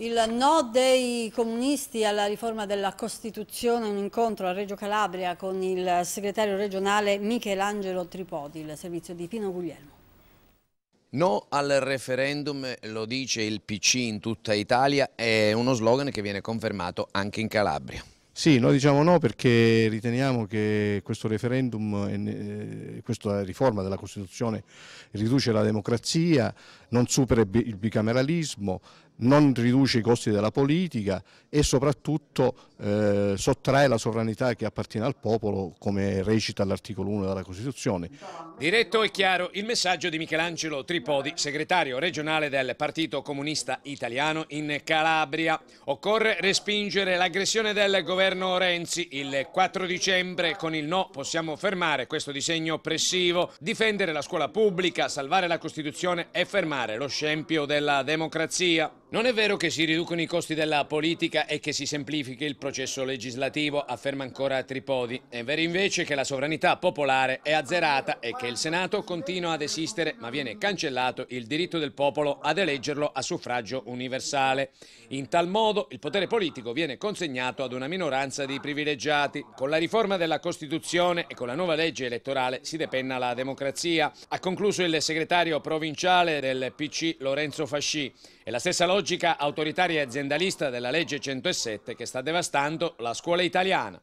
Il no dei comunisti alla riforma della Costituzione, un incontro a Reggio Calabria con il segretario regionale Michelangelo Tripodi, il servizio di Pino Guglielmo. No al referendum, lo dice il PC in tutta Italia, è uno slogan che viene confermato anche in Calabria. Sì, noi diciamo no perché riteniamo che questo referendum, eh, questa riforma della Costituzione riduce la democrazia, non supera il bicameralismo, non riduce i costi della politica e soprattutto eh, sottrae la sovranità che appartiene al popolo come recita l'articolo 1 della Costituzione. Diretto e chiaro il messaggio di Michelangelo Tripodi, segretario regionale del Partito Comunista Italiano in Calabria. Occorre respingere l'aggressione del governo Renzi il 4 dicembre. Con il no possiamo fermare questo disegno oppressivo, difendere la scuola pubblica, salvare la Costituzione e fermare lo scempio della democrazia. Non è vero che si riducono i costi della politica e che si semplifichi il processo legislativo, afferma ancora Tripodi. È vero invece che la sovranità popolare è azzerata e che il Senato continua ad esistere, ma viene cancellato il diritto del popolo ad eleggerlo a suffragio universale. In tal modo il potere politico viene consegnato ad una minoranza di privilegiati. Con la riforma della Costituzione e con la nuova legge elettorale si depenna la democrazia, ha concluso il segretario provinciale del PC Lorenzo Fasci. E la stessa logica logica autoritaria e aziendalista della legge 107 che sta devastando la scuola italiana.